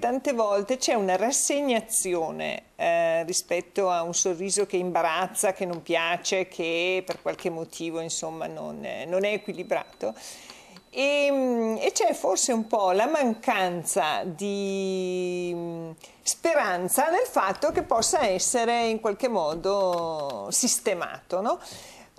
tante volte c'è una rassegnazione eh, rispetto a un sorriso che imbarazza, che non piace, che per qualche motivo insomma non, eh, non è equilibrato. E, ehm, e c'è forse un po' la mancanza di mm, speranza nel fatto che possa essere in qualche modo sistemato, no?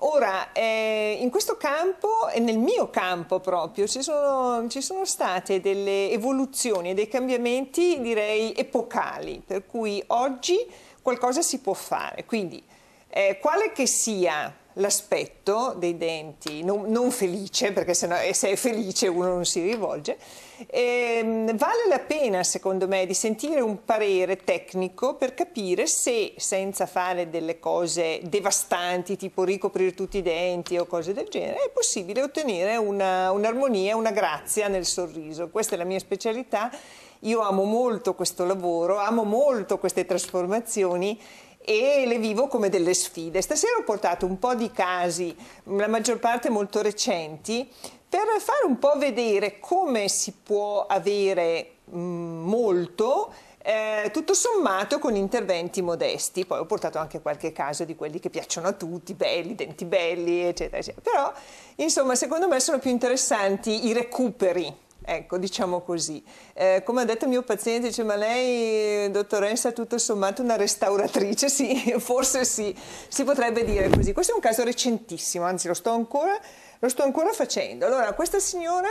Ora, eh, in questo campo e nel mio campo proprio ci sono, ci sono, state delle evoluzioni e dei cambiamenti direi epocali, per cui oggi qualcosa si può fare. Quindi, eh, quale che sia l'aspetto dei denti, non, non felice, perché se, no, eh, se è felice uno non si rivolge. E, ehm, vale la pena, secondo me, di sentire un parere tecnico per capire se, senza fare delle cose devastanti, tipo ricoprire tutti i denti o cose del genere, è possibile ottenere una, un'armonia, una grazia nel sorriso. Questa è la mia specialità. Io amo molto questo lavoro, amo molto queste trasformazioni e le vivo come delle sfide. Stasera ho portato un po' di casi, la maggior parte molto recenti, per fare un po' vedere come si può avere molto eh, tutto sommato con interventi modesti, poi ho portato anche qualche caso di quelli che piacciono a tutti, belli, denti belli, eccetera, eccetera. Però, insomma, secondo me sono più interessanti i recuperi Ecco, diciamo così. Eh, come ha detto il mio paziente, dice, ma lei, dottoressa, tutto sommato una restauratrice? Sì, forse sì, si potrebbe dire così. Questo è un caso recentissimo, anzi lo sto ancora, lo sto ancora facendo. Allora, questa signora,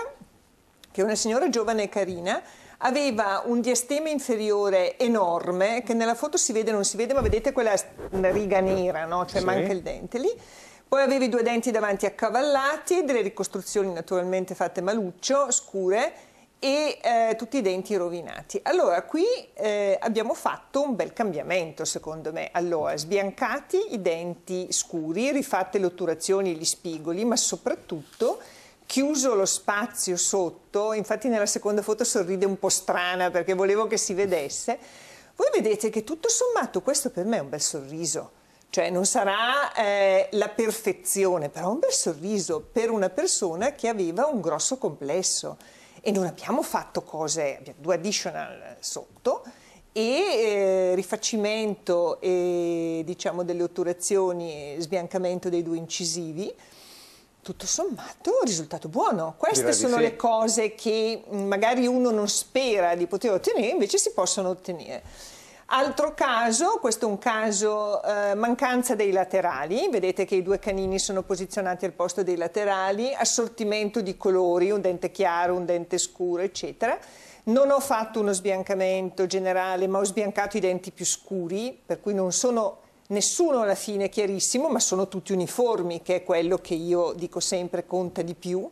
che è una signora giovane e carina, aveva un diastema inferiore enorme, che nella foto si vede, non si vede, ma vedete quella riga nera, no? Cioè sì. manca il dente lì poi avevi due denti davanti accavallati, delle ricostruzioni naturalmente fatte maluccio, scure, e eh, tutti i denti rovinati. Allora, qui eh, abbiamo fatto un bel cambiamento, secondo me. Allora, sbiancati i denti scuri, rifatte le otturazioni, e gli spigoli, ma soprattutto chiuso lo spazio sotto, infatti nella seconda foto sorride un po' strana perché volevo che si vedesse. Voi vedete che tutto sommato questo per me è un bel sorriso cioè non sarà eh, la perfezione, però un bel sorriso per una persona che aveva un grosso complesso e non abbiamo fatto cose, abbiamo due additional sotto e eh, rifacimento e, diciamo, delle otturazioni e sbiancamento dei due incisivi tutto sommato risultato buono. Queste sono sì. le cose che mm, magari uno non spera di poter ottenere, invece si possono ottenere. Altro caso, questo è un caso eh, mancanza dei laterali, vedete che i due canini sono posizionati al posto dei laterali, assortimento di colori, un dente chiaro, un dente scuro, eccetera. Non ho fatto uno sbiancamento generale, ma ho sbiancato i denti più scuri, per cui non sono nessuno alla fine chiarissimo, ma sono tutti uniformi, che è quello che io dico sempre conta di più.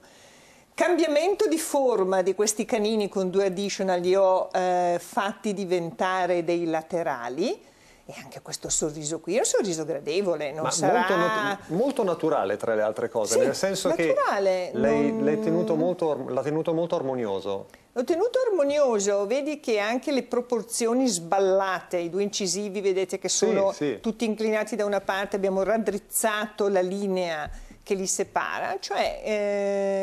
Cambiamento di forma di questi canini con due additional, li ho eh, fatti diventare dei laterali. E anche questo sorriso qui è un sorriso gradevole, non Ma sarà... Molto, nat molto naturale tra le altre cose, sì, nel senso naturale, che lei, non... l'ha tenuto, tenuto molto armonioso. L'ho tenuto armonioso, vedi che anche le proporzioni sballate, i due incisivi vedete che sono sì, sì. tutti inclinati da una parte, abbiamo raddrizzato la linea che li separa, cioè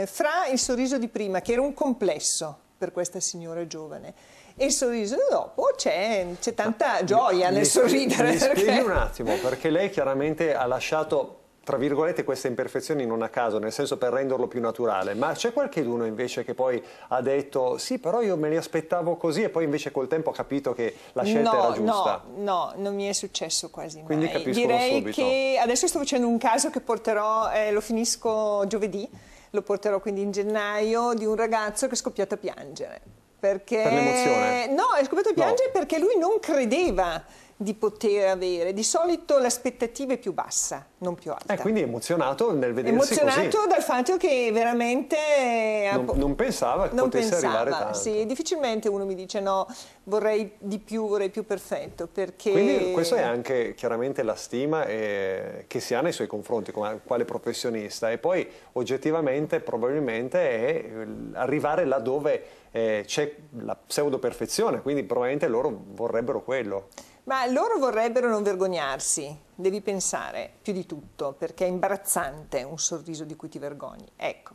eh, fra il sorriso di prima, che era un complesso per questa signora giovane, e il sorriso di dopo c'è, tanta ah, gioia nel sorridere. Mi perché... un attimo, perché lei chiaramente ha lasciato tra virgolette queste imperfezioni non a caso, nel senso per renderlo più naturale, ma c'è qualcheduno invece che poi ha detto sì però io me li aspettavo così e poi invece col tempo ha capito che la scelta no, era giusta? No, no, non mi è successo quasi Quindi mai. Direi subito. che adesso sto facendo un caso che porterò, eh, lo finisco giovedì, lo porterò quindi in gennaio, di un ragazzo che è scoppiato a piangere. Perché... Per l'emozione? No, è scoppiato a piangere no. perché lui non credeva di poter avere. Di solito l'aspettativa è più bassa, non più alta. E eh, quindi emozionato nel vedersi Emozionato così. dal fatto che veramente... Eh, non, non pensava che non potesse pensava, arrivare tanto. Sì, difficilmente uno mi dice no, vorrei di più, vorrei più perfetto, perché... Quindi questa è anche chiaramente la stima eh, che si ha nei suoi confronti, come, quale professionista. E poi oggettivamente, probabilmente, è eh, arrivare là dove eh, c'è la pseudo perfezione, quindi probabilmente loro vorrebbero quello. Ma loro vorrebbero non vergognarsi, devi pensare più di tutto, perché è imbarazzante un sorriso di cui ti vergogni. Ecco,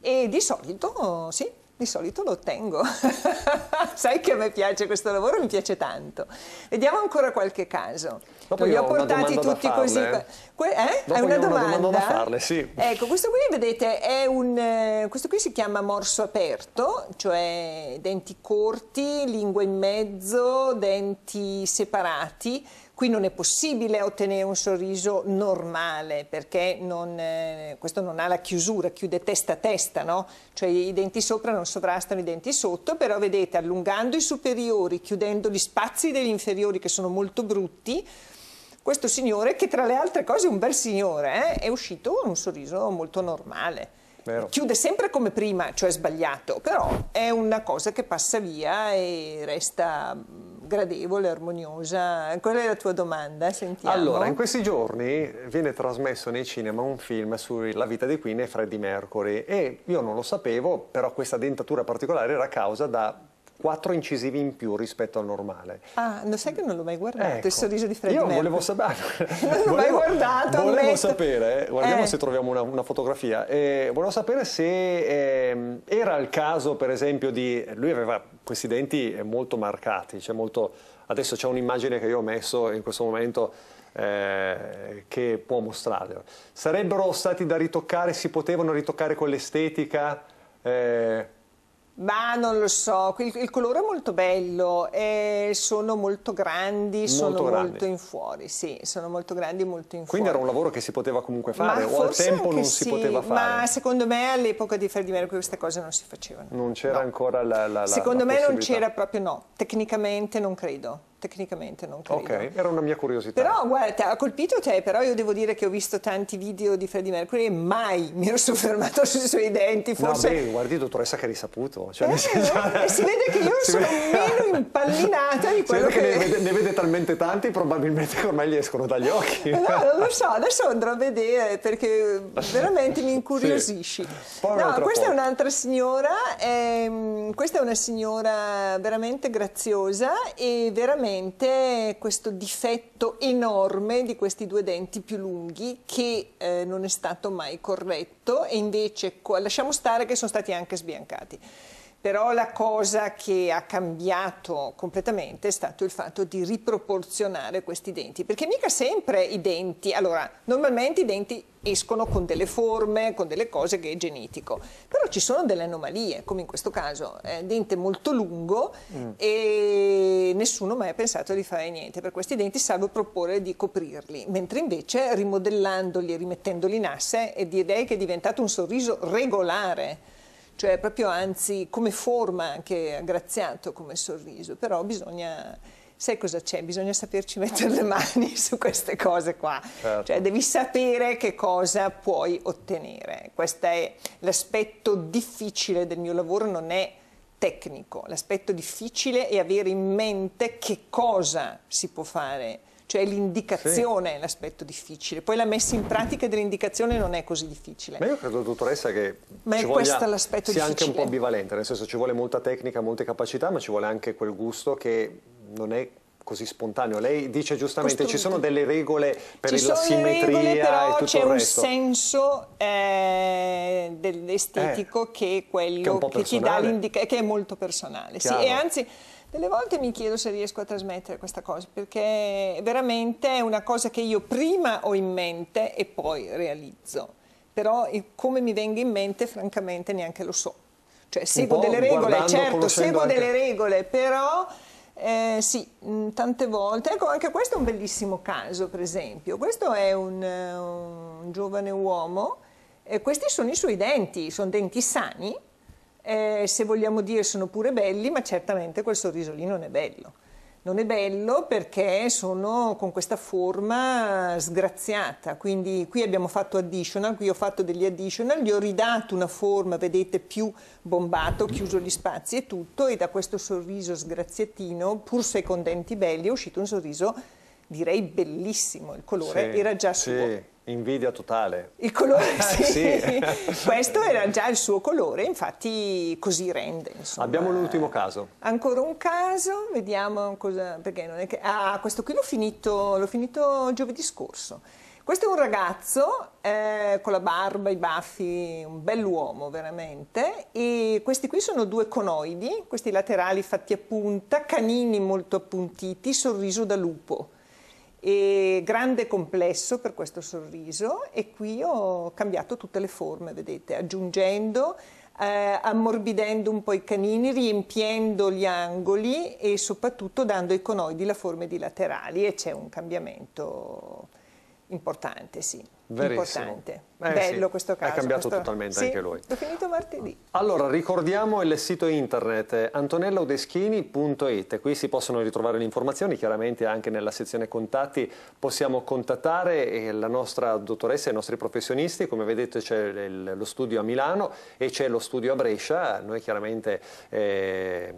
e di solito, sì, di solito lo ottengo. Sai che a me piace questo lavoro, mi piace tanto. Vediamo ancora qualche caso. Dopo li ho portati tutti così. Eh? Eh? È una domanda? Una domanda farle, sì. Ecco, questo qui vedete è un... Eh, questo qui si chiama morso aperto, cioè denti corti, lingua in mezzo, denti separati. Qui non è possibile ottenere un sorriso normale perché non, eh, questo non ha la chiusura, chiude testa a testa, no? cioè i denti sopra non sovrastano i denti sotto, però vedete allungando i superiori, chiudendo gli spazi degli inferiori che sono molto brutti, questo signore che tra le altre cose è un bel signore, eh, è uscito con un sorriso molto normale. Vero. Chiude sempre come prima, cioè sbagliato, però è una cosa che passa via e resta mm, gradevole, armoniosa. Qual è la tua domanda? Sentiamo. Allora, in questi giorni viene trasmesso nei cinema un film sulla vita di Queen e Freddie Mercury e io non lo sapevo, però questa dentatura particolare era causa da quattro incisivi in più rispetto al normale. Ah, lo sai che non l'ho mai guardato, ecco. il sorriso di Freddy Io Merkel. volevo sapere... non l'ho mai guardato, Volevo ammetto. sapere, guardiamo eh. se troviamo una, una fotografia, eh, volevo sapere se eh, era il caso, per esempio, di... Lui aveva questi denti eh, molto marcati, cioè molto... Adesso c'è un'immagine che io ho messo in questo momento eh, che può mostrarlo. Sarebbero stati da ritoccare, si potevano ritoccare con l'estetica? Eh, ma non lo so, il, il colore è molto bello, eh, sono molto grandi, molto sono grandi. molto in fuori, sì, sono molto grandi e molto in fuori. Quindi era un lavoro che si poteva comunque fare ma o al tempo non sì, si poteva fare? Ma secondo me all'epoca di Freddie Mercury queste cose non si facevano. Non c'era no. ancora la, la, la Secondo la me non c'era proprio, no, tecnicamente non credo tecnicamente non credo. Ok, era una mia curiosità. Però guarda, ha colpito te, però io devo dire che ho visto tanti video di Freddie Mercury e mai mi ero soffermato sui suoi denti, forse... No, beh, guardi dottoressa che hai saputo. Cioè, eh, senso... no? Si vede che io sono vede... meno impallinata di quello che... che... Ne, vede, ne vede talmente tanti, probabilmente ormai gli escono dagli occhi. Eh, no, non lo so, adesso andrò a vedere perché veramente mi incuriosisci. Sì. No, questa po'. è un'altra signora, ehm, questa è una signora veramente graziosa e veramente sicuramente questo difetto enorme di questi due denti più lunghi che eh, non è stato mai corretto e invece lasciamo stare che sono stati anche sbiancati però la cosa che ha cambiato completamente è stato il fatto di riproporzionare questi denti, perché mica sempre i denti, allora normalmente i denti escono con delle forme, con delle cose che è genetico, però ci sono delle anomalie, come in questo caso, è un dente molto lungo mm. e nessuno mai ha pensato di fare niente per questi denti, salvo proporre di coprirli, mentre invece rimodellandoli e rimettendoli in asse è direi che è diventato un sorriso regolare cioè proprio anzi come forma anche aggraziato come sorriso, però bisogna, sai cosa c'è? Bisogna saperci mettere le mani su queste cose qua, certo. cioè devi sapere che cosa puoi ottenere, questo è l'aspetto difficile del mio lavoro, non è tecnico, l'aspetto difficile è avere in mente che cosa si può fare cioè l'indicazione sì. è l'aspetto difficile, poi la messa in pratica dell'indicazione non è così difficile. Ma io credo, dottoressa, che ma ci voglia, sia difficile. anche un po' ambivalente, nel senso ci vuole molta tecnica, molte capacità, ma ci vuole anche quel gusto che non è così spontaneo. Lei dice giustamente Costruito. ci sono delle regole per ci la simmetria regole, però e tutto c'è un senso eh, dell'estetico eh, che è quello che, che ti dà l'indicazione, che è molto personale. Sì, e anzi delle volte mi chiedo se riesco a trasmettere questa cosa, perché veramente è una cosa che io prima ho in mente e poi realizzo. Però come mi venga in mente, francamente, neanche lo so. Cioè, seguo delle regole, certo, seguo anche... delle regole, però... Eh, sì, mm, tante volte. Ecco, anche questo è un bellissimo caso, per esempio. Questo è un, eh, un giovane uomo, eh, questi sono i suoi denti, sono denti sani, eh, se vogliamo dire sono pure belli, ma certamente quel sorriso lì non è bello. Non è bello perché sono con questa forma sgraziata, quindi qui abbiamo fatto additional, qui ho fatto degli additional, gli ho ridato una forma, vedete, più bombato, chiuso gli spazi e tutto, e da questo sorriso sgraziatino, pur se con denti belli, è uscito un sorriso direi bellissimo, il colore sì, era già sì. suo. Invidia totale. Il colore, sì. sì. Questo era già il suo colore, infatti così rende. Insomma. Abbiamo l'ultimo caso. Ancora un caso, vediamo cosa... perché non è che... Ah, questo qui l'ho finito, finito, giovedì scorso. Questo è un ragazzo eh, con la barba, i baffi, un bell'uomo veramente. E questi qui sono due conoidi, questi laterali fatti a punta, canini molto appuntiti, sorriso da lupo e grande complesso per questo sorriso e qui ho cambiato tutte le forme, vedete, aggiungendo, eh, ammorbidendo un po' i canini, riempiendo gli angoli e soprattutto dando ai conoidi la forma di laterali e c'è un cambiamento importante, sì. Verissimo. importante. Eh, Bello sì. questo caso. È cambiato questo... totalmente sì, anche lui. È finito martedì. Allora, ricordiamo il sito internet antonellaudeschini.it. Qui si possono ritrovare le informazioni, chiaramente anche nella sezione contatti possiamo contattare eh, la nostra dottoressa e i nostri professionisti. Come vedete c'è lo studio a Milano e c'è lo studio a Brescia. Noi chiaramente... Eh,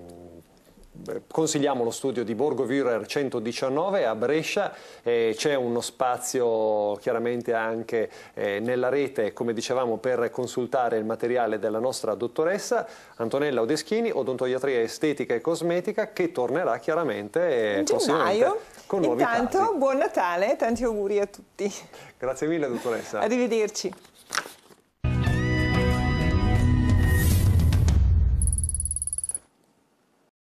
consigliamo lo studio di Borgo Würer 119 a Brescia, eh, c'è uno spazio chiaramente anche eh, nella rete, come dicevamo, per consultare il materiale della nostra dottoressa Antonella Odeschini, odontoiatria estetica e cosmetica, che tornerà chiaramente eh, gennaio. con nuovi Intanto, casi. buon Natale e tanti auguri a tutti. Grazie mille dottoressa. Arrivederci.